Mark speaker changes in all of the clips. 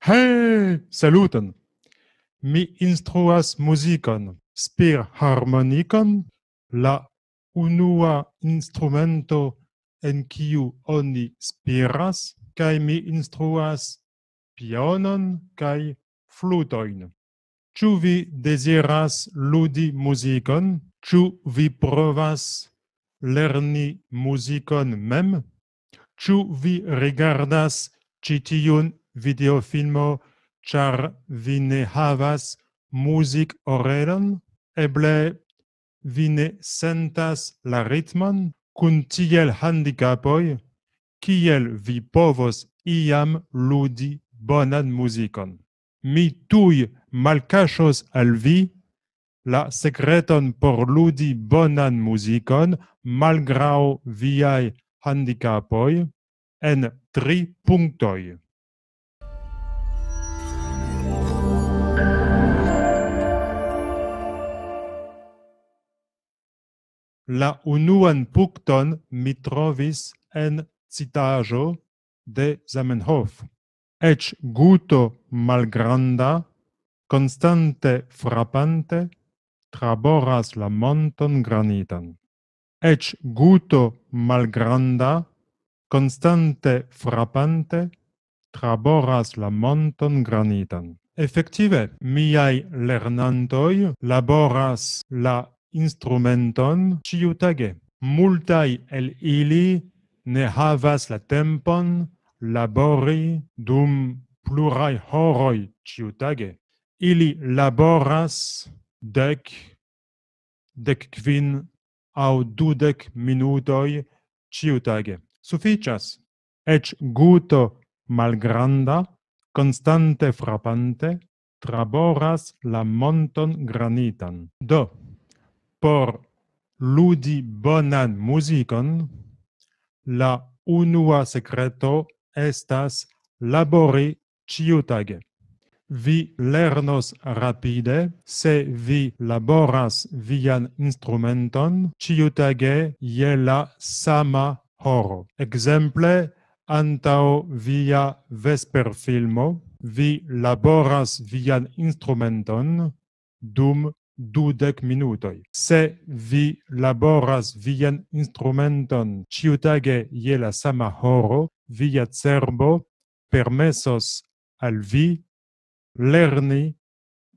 Speaker 1: Hei, saluten. Mi instruas muzikon. Spir harmonikan, la unua instrumento en kiu oni spiras kaj mi instruas pionon kaj flutoin. Ĉu vi deziras ludi muzikon? Ĉu vi provas lerni muzikon mem? Ĉu vi regardas Citius? video filmo ciar vi ne havas muzik orelon, eble vi ne sentas la rithmon, cun tiel handicapoi, kiel vi povos iam ludi bonan muzikon. Mi tui malcasos al vi la secreton por ludi bonan muzikon malgrau viae handicapoi en tri punctoi. la unuan pukton mi trovis en citajo de Zamenhof. Ec guto malgranda, constante frappante, traboras la monton granitan. Ec guto malgranda, constante frappante, traboras la monton granitan. Effective, miai lernantoi laboras la instrumenton ciu tage. Multai el ili ne havas la tempon labori dum plurai horoi ciu tage. Ili laboras dec, dec au dudec minutoi ciu tage. Sufficias. Ec guto malgranda, constante frappante, traboras la monton granitan. Do, por ludi bonan musicon, la unua secreto estas labori ciutage. Vi lernos rapide, se vi laboras vian instrumenton ciutage je la sama horo. Exemple, antao via vesper filmo, vi laboras vian instrumenton dum dudek minutoi. Se vi laboras vian instrumenton ciutage je la sama horo, via cerbo permesos al vi lerni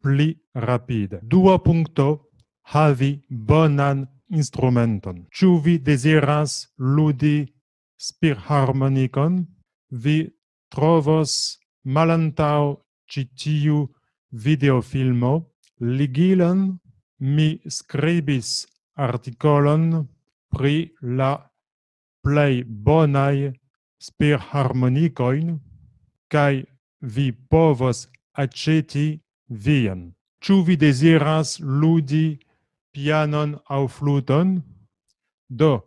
Speaker 1: pli rapide. Dua punto havi bonan instrumenton. Ĉu vi desiras ludi spirharmonikon? Vi trovos malantaŭ ĉi tiu videofilmo ligilon mi scribis articolon pri la play bonae spir harmonicoin kai vi povos aceti vien. Ču vi desiras ludi pianon au fluton? Do,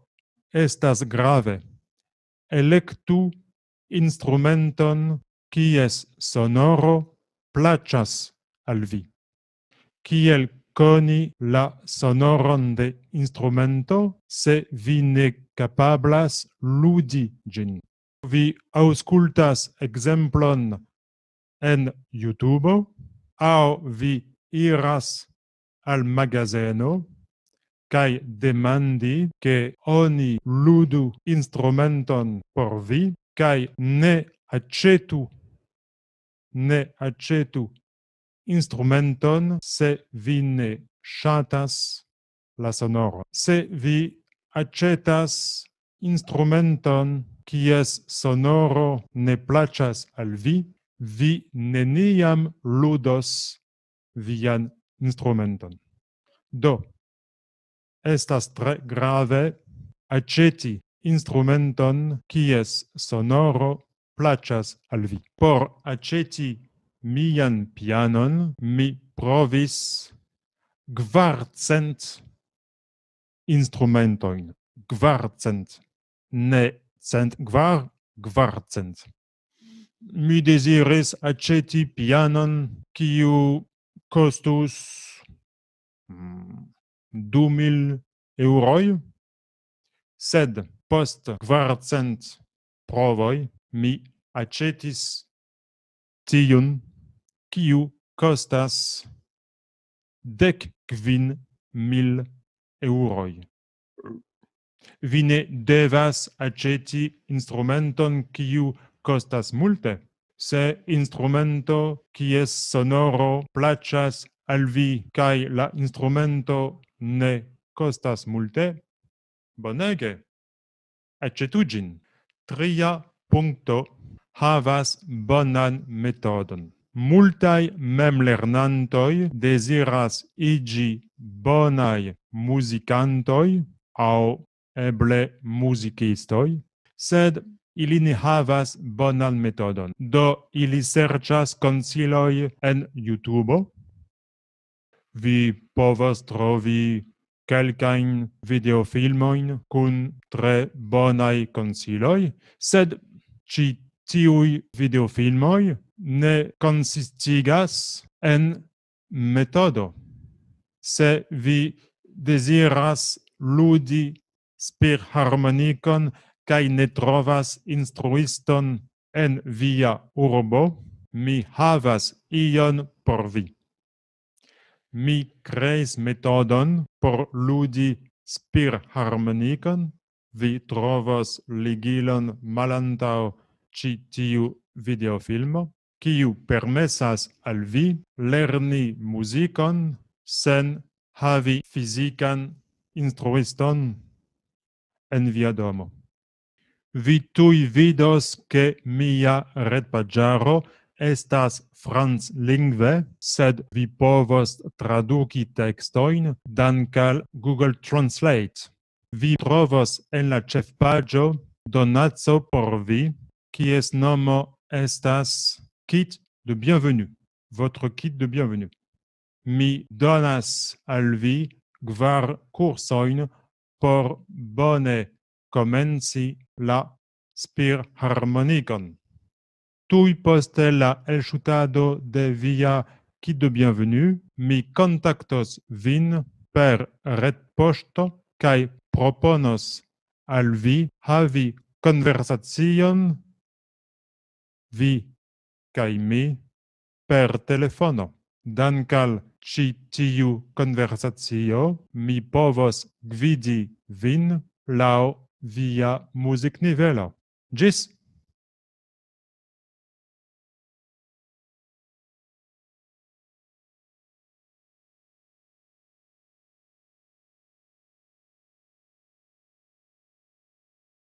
Speaker 1: estas grave. Electu instrumenton, kies sonoro placias al vi kiel koni la sonoron de instrumento se vi ne capablas ludi gin. Vi auscultas exemplon en YouTube, au vi iras al magazeno, kai demandi che oni ludu instrumenton por vi kai ne accetu ne accetu instrumenton se vi ne chatas la sonoro. Se vi acetas instrumenton qui es sonoro ne placas al vi, vi neniam ludos vian instrumenton. Do, estas tre grave aceti instrumenton qui es sonoro placas al vi. Por aceti mian pianon mi provis gvarcent instrumentoin. Gvarcent. Ne cent gvar, gvarcent. Mi desiris aceti pianon kiu costus mm, du euroi, sed post gvarcent provoi mi acetis tiun kiu costas dec quin mil euroi. Vi ne devas aceti instrumenton kiu costas multe, se instrumento kies sonoro placas al vi kai la instrumento ne costas multe, bonege, acetu gin. Tria puncto havas bonan metodon multai mem l'ernantoi desiras igi bonai musicantoi au eble musicistoi, sed ili ne havas bonal metodon do ili searchas consiloi en youtube vi povas trovi kelkain video filmoin kun tre bonai consiloi sed ci tiui videofilmoi ne consistigas en metodo. Se vi desiras ludi spir harmonicon cae ne trovas instruiston en via urbo, mi havas ion por vi. Mi creis metodon por ludi spir harmonicon, vi trovas ligilon malantau ci tiu video filmo, ciu permessas al vi lerni muzikon sen havi fizikan instruiston en via domo. Vi tui vidos che mia red pagiaro estas franzlingve, sed vi povost traduci textoin dankal Google Translate. Vi trovos en la cef pagio donatso por vi qui es nomo estas kit de bienvenue, votre kit de bienvenue. Mi donas alvi gvar cursoin por bone comenci la spir harmonicon. Tui poste la de via kit de bienvenue, mi contactos vin per posto kaj proponos alvi havi conversacion vi kai mi per telefono dankal ci tiu conversazio mi povos gvidi vin lao via music nivelo gis